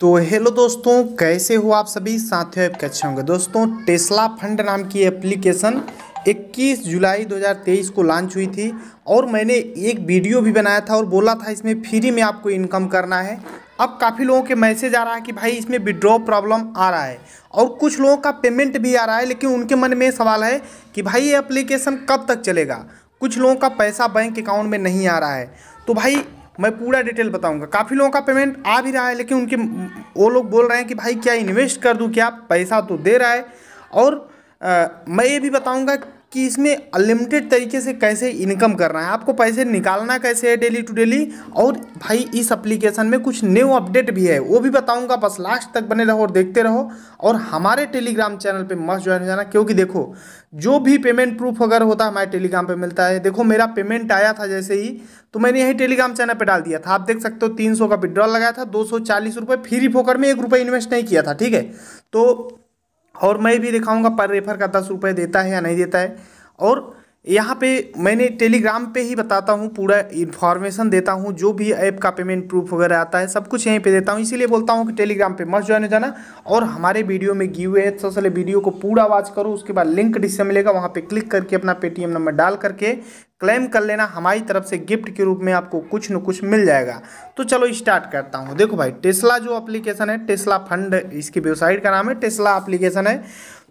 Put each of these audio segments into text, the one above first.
तो हेलो दोस्तों कैसे हो आप सभी साथियों ऐप के अच्छे होंगे दोस्तों टेस्ला फंड नाम की एप्लीकेशन 21 जुलाई 2023 को लॉन्च हुई थी और मैंने एक वीडियो भी बनाया था और बोला था इसमें फ्री में आपको इनकम करना है अब काफ़ी लोगों के मैसेज आ रहा है कि भाई इसमें विड्रॉ प्रॉब्लम आ रहा है और कुछ लोगों का पेमेंट भी आ रहा है लेकिन उनके मन में सवाल है कि भाई ये एप्लीकेशन कब तक चलेगा कुछ लोगों का पैसा बैंक अकाउंट में नहीं आ रहा है तो भाई मैं पूरा डिटेल बताऊंगा काफ़ी लोगों का पेमेंट आ भी रहा है लेकिन उनके वो लोग बोल रहे हैं कि भाई क्या इन्वेस्ट कर दूँ क्या पैसा तो दे रहा है और आ, मैं ये भी बताऊँगा कि इसमें अनलिमिटेड तरीके से कैसे इनकम करना है आपको पैसे निकालना कैसे है डेली टू डेली और भाई इस एप्लीकेशन में कुछ न्यू अपडेट भी है वो भी बताऊंगा बस लास्ट तक बने रहो और देखते रहो और हमारे टेलीग्राम चैनल पे मस्ट ज्वाइन हो जाना क्योंकि देखो जो भी पेमेंट प्रूफ अगर होता है हमारे टेलीग्राम पर मिलता है देखो मेरा पेमेंट आया था जैसे ही तो मैंने यही टेलीग्राम चैनल पर डाल दिया था आप देख सकते हो तीन सौ का विड्रॉल लगाया था दो सौ चालीस रुपये फ्री फोकर में एक रुपये इन्वेस्ट नहीं किया था ठीक है तो और मैं भी दिखाऊंगा पर रेफर का दस रुपये देता है या नहीं देता है और यहाँ पे मैंने टेलीग्राम पे ही बताता हूँ पूरा इन्फॉर्मेशन देता हूँ जो भी ऐप का पेमेंट प्रूफ वगैरह आता है सब कुछ यहीं पे देता हूँ इसीलिए बोलता हूँ कि टेलीग्राम पे मस्ट ज्वाइन हो जाना और हमारे वीडियो में गिव है सबसे पहले वीडियो को पूरा वॉच करो उसके बाद लिंक डिस्से मिलेगा वहाँ पर क्लिक करके अपना पेटीएम नंबर डाल करके क्लेम कर लेना हमारी तरफ से गिफ्ट के रूप में आपको कुछ न कुछ मिल जाएगा तो चलो स्टार्ट करता हूँ देखो भाई टेस्ला जो अप्लीकेशन है टेस्ला फंड इसकी वेबसाइट का नाम है टेस्ला अप्लीकेशन है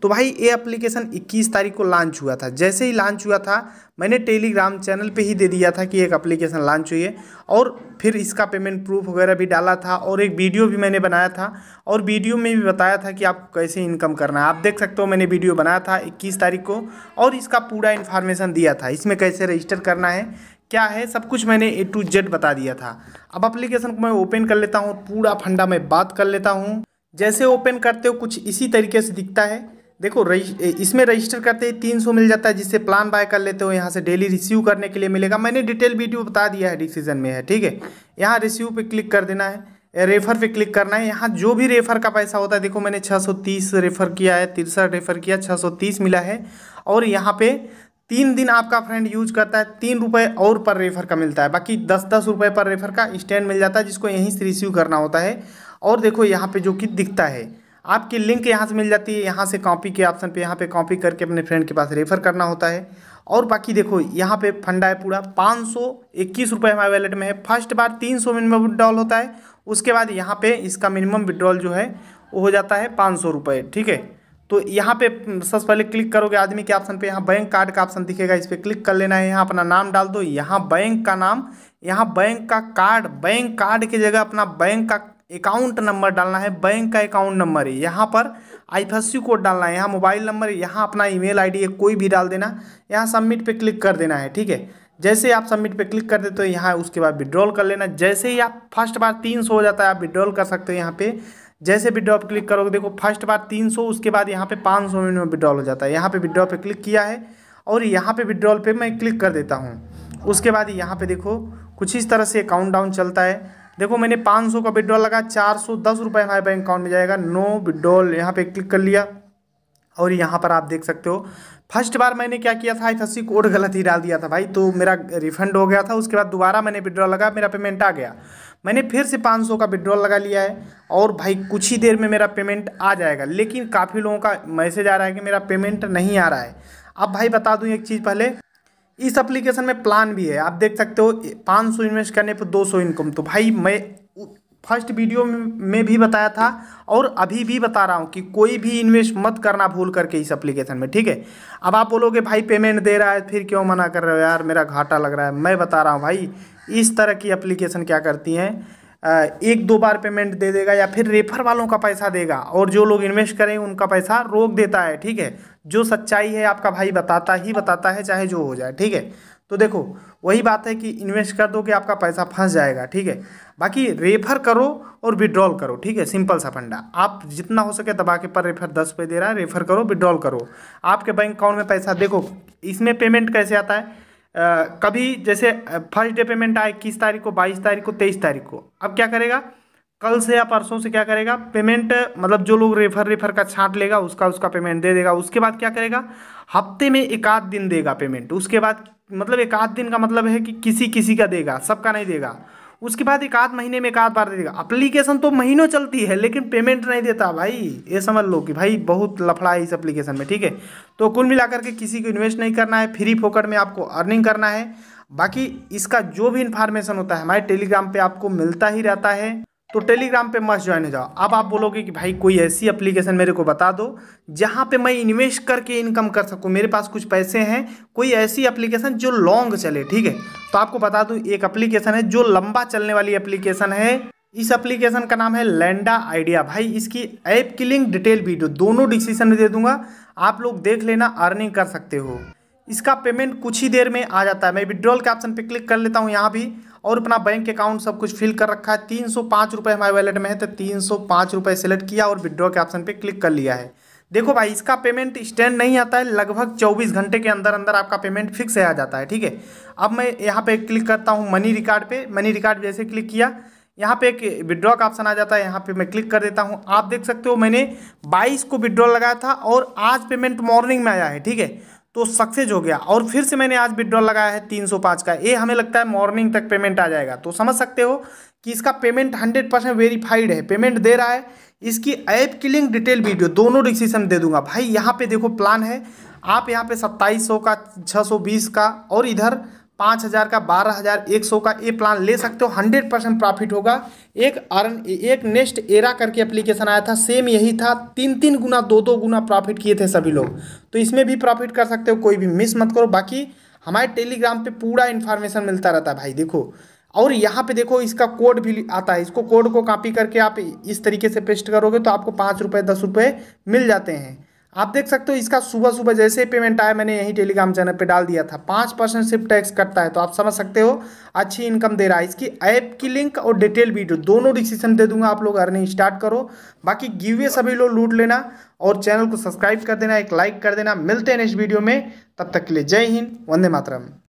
तो भाई ये एप्लीकेशन 21 तारीख को लॉन्च हुआ था जैसे ही लॉन्च हुआ था मैंने टेलीग्राम चैनल पे ही दे दिया था कि एक एप्लीकेशन लॉन्च हुई है और फिर इसका पेमेंट प्रूफ वगैरह भी डाला था और एक वीडियो भी मैंने बनाया था और वीडियो में भी बताया था कि आप कैसे इनकम करना है आप देख सकते हो मैंने वीडियो बनाया था इक्कीस तारीख को और इसका पूरा इन्फॉर्मेशन दिया था इसमें कैसे रजिस्टर करना है क्या है सब कुछ मैंने ए टू जेड बता दिया था अब एप्लीकेशन को मैं ओपन कर लेता हूँ पूरा फंडा मैं बात कर लेता हूँ जैसे ओपन करते हो कुछ इसी तरीके से दिखता है देखो इसमें रजिस्टर करते ही तीन सौ मिल जाता है जिससे प्लान बाय कर लेते हो यहाँ से डेली रिसीव करने के लिए मिलेगा मैंने डिटेल वीडियो बता दिया है डिसीजन में है ठीक है यहाँ रिसीव पे क्लिक कर देना है रेफर पे क्लिक करना है यहाँ जो भी रेफर का पैसा होता है देखो मैंने 630 रेफर किया है तिरसठ रेफर किया 630 मिला है और यहाँ पे तीन दिन आपका फ्रेंड यूज करता है तीन रुपये और पर रेफर का मिलता है बाकी दस दस रुपये पर रेफर का स्टैंड मिल जाता है जिसको यहीं से रिसीव करना होता है और देखो यहाँ पर जो कि दिखता है आपकी लिंक यहाँ से मिल जाती है यहाँ से कॉपी के ऑप्शन पे यहाँ पे कॉपी करके अपने फ्रेंड के पास रेफ़र करना होता है और बाकी देखो यहाँ पे फंडा है पूरा पाँच सौ इक्कीस रुपये हमारे वैलेट में है फर्स्ट बार तीन सौ मिनिमम विड्रॉल होता है उसके बाद यहाँ पे इसका मिनिमम विड्रॉल जो है वो हो जाता है पाँच सौ रुपये ठीक है तो यहाँ पे सबसे पहले क्लिक करोगे आदमी के ऑप्शन पे यहाँ बैंक कार्ड का ऑप्शन दिखेगा इस पर क्लिक कर लेना है यहाँ अपना नाम डाल दो यहाँ बैंक का नाम यहाँ बैंक का कार्ड बैंक कार्ड की जगह अपना बैंक का अकाउंट नंबर डालना है बैंक का अकाउंट नंबर है यहाँ पर आईफसी कोड डालना है यहाँ मोबाइल नंबर यहाँ अपना ईमेल आईडी है कोई भी डाल देना यहाँ सबमिट पे क्लिक कर देना है ठीक है जैसे आप सबमिट पे क्लिक कर देते हो यहाँ उसके बाद विड्रॉल कर लेना जैसे ही आप फर्स्ट बार तीन सौ हो जाता है आप विड्रॉल कर सकते हो यहाँ पे जैसे विड्रॉ क्लिक करोगे देखो फर्स्ट बार तीन सौ उसके बाद यहाँ पे पाँच सौ में विड्रॉल हो जाता है यहाँ पे विड्रॉ पे क्लिक किया है और यहाँ पे विड्रॉल पर मैं क्लिक कर देता हूँ उसके बाद यहाँ पे देखो कुछ इस तरह से काउंट डाउन चलता है देखो मैंने पाँच सौ का विड्रॉल लगा चार सौ दस रुपये हमारे बैंक अकाउंट में जाएगा नो विड्रॉल यहाँ पे क्लिक कर लिया और यहाँ पर आप देख सकते हो फर्स्ट बार मैंने क्या किया था आई कोड गलत ही डाल दिया था भाई तो मेरा रिफंड हो गया था उसके बाद दोबारा मैंने विड्रॉल लगा मेरा पेमेंट आ गया मैंने फिर से 500 का विड्रॉल लगा लिया है और भाई कुछ ही देर में मेरा पेमेंट आ जाएगा लेकिन काफ़ी लोगों का मैसेज आ रहा है कि मेरा पेमेंट नहीं आ रहा है अब भाई बता दूँ एक चीज़ पहले इस एप्लीकेशन में प्लान भी है आप देख सकते हो पाँच सौ इन्वेस्ट करने पर दो सौ इनकम तो भाई मैं फर्स्ट वीडियो में भी बताया था और अभी भी बता रहा हूँ कि कोई भी इन्वेस्ट मत करना भूल करके इस एप्लीकेशन में ठीक है अब आप बोलोगे भाई पेमेंट दे रहा है फिर क्यों मना कर रहे हो यार मेरा घाटा लग रहा है मैं बता रहा हूँ भाई इस तरह की एप्लीकेशन क्या करती हैं एक दो बार पेमेंट दे देगा या फिर रेफर वालों का पैसा देगा और जो लोग इन्वेस्ट करें उनका पैसा रोक देता है ठीक है जो सच्चाई है आपका भाई बताता ही बताता है चाहे जो हो जाए ठीक है तो देखो वही बात है कि इन्वेस्ट कर दो कि आपका पैसा फंस जाएगा ठीक है बाकी रेफर करो और विड्रॉल करो ठीक है सिंपल सा फंडा आप जितना हो सके दबा के पर रेफर दस रुपये दे रहा है रेफर करो विड्रॉल करो आपके बैंक अकाउंट में पैसा देखो इसमें पेमेंट कैसे आता है कभी जैसे फर्स्ट डे पेमेंट आए इक्कीस तारीख को बाईस तारीख को तेईस तारीख को अब क्या करेगा कल से या परसों से क्या करेगा पेमेंट मतलब जो लोग रेफर रेफर का छांट लेगा उसका उसका पेमेंट दे देगा उसके बाद क्या करेगा हफ्ते में एक आध दिन देगा पेमेंट उसके बाद मतलब एक आध दिन का मतलब है कि किसी किसी का देगा सबका नहीं देगा उसके बाद एक आध महीने में एक आध बार देगा अप्लीकेशन तो महीनों चलती है लेकिन पेमेंट नहीं देता भाई ये समझ लो कि भाई बहुत लफड़ा है इस अप्लीकेशन में ठीक है तो कुल मिलाकर के किसी को इन्वेस्ट नहीं करना है फ्री फोकट में आपको अर्निंग करना है बाकी इसका जो भी इन्फॉर्मेशन होता है हमारे टेलीग्राम पर आपको मिलता ही रहता है तो टेलीग्राम पे मस्ट ज्वाइन हो जाओ अब आप बोलोगे कि भाई कोई ऐसी एप्लीकेशन मेरे को बता दो जहाँ पे मैं इन्वेस्ट करके इनकम कर सकूँ मेरे पास कुछ पैसे हैं कोई ऐसी एप्लीकेशन जो लॉन्ग चले ठीक है तो आपको बता दूँ एक एप्लीकेशन है जो लंबा चलने वाली एप्लीकेशन है इस एप्लीकेशन का नाम है लैंडा आइडिया भाई इसकी ऐप की लिंक डिटेल वीडियो दोनों डिसीजन में दे दूंगा आप लोग देख लेना अर्निंग कर सकते हो इसका पेमेंट कुछ ही देर में आ जाता है मैं विड्रॉल के ऑप्शन पे क्लिक कर लेता हूँ यहाँ भी और अपना बैंक अकाउंट सब कुछ फिल कर रखा है तीन सौ पाँच रुपये हमारे वैलेट में है तो तीन सौ पाँच रुपये सेलेक्ट किया और विड्रॉ के ऑप्शन पर क्लिक कर लिया है देखो भाई इसका पेमेंट स्टैंड नहीं आता है लगभग चौबीस घंटे के अंदर अंदर आपका पेमेंट फिक्स आ जाता है ठीक है अब मैं यहाँ पे क्लिक करता हूँ मनी रिकार्ड पे मनी रिकार्ड जैसे क्लिक किया यहाँ पे एक विड्रॉ का ऑप्शन आ जाता है यहाँ पे मैं क्लिक कर देता हूँ आप देख सकते हो मैंने 22 को विड्रॉ लगाया था और आज पेमेंट मॉर्निंग में आया है ठीक है तो सक्सेस हो गया और फिर से मैंने आज विड्रॉल लगाया है तीन सौ पाँच का ये हमें लगता है मॉर्निंग तक पेमेंट आ जाएगा तो समझ सकते हो कि इसका पेमेंट हंड्रेड परसेंट वेरीफाइड है पेमेंट दे रहा है इसकी ऐप की लिंक डिटेल वीडियो दोनों डिसीशन दे दूंगा भाई यहाँ पे देखो प्लान है आप यहाँ पे सत्ताईस सौ का छः सौ बीस का और इधर पाँच हज़ार का बारह हज़ार एक सौ का ये प्लान ले सकते हो हंड्रेड परसेंट प्रॉफिट होगा एक आरन एक नेक्स्ट एरा करके एप्लीकेशन आया था सेम यही था तीन तीन गुना दो दो गुना प्रॉफिट किए थे सभी लोग तो इसमें भी प्रॉफिट कर सकते हो कोई भी मिस मत करो बाकी हमारे टेलीग्राम पे पूरा इन्फॉर्मेशन मिलता रहता है भाई देखो और यहाँ पे देखो इसका कोड भी आता है इसको कोड को कापी करके आप इस तरीके से पेस्ट करोगे तो आपको पाँच रुपये दस रुपये मिल जाते हैं आप देख सकते हो इसका सुबह सुबह जैसे ही पेमेंट आया मैंने यही टेलीग्राम चैनल पे डाल दिया था पाँच परसेंट सिर्फ टैक्स कटता है तो आप समझ सकते हो अच्छी इनकम दे रहा है इसकी ऐप की लिंक और डिटेल वीडियो दोनों डिसीजन दे दूंगा आप लोग अर्निंग स्टार्ट करो बाकी गिवे सभी लोग लूट लेना और चैनल को सब्सक्राइब कर देना एक लाइक कर देना मिलते हैं नेक्स्ट वीडियो में तब तक के लिए जय हिंद वंदे मातरम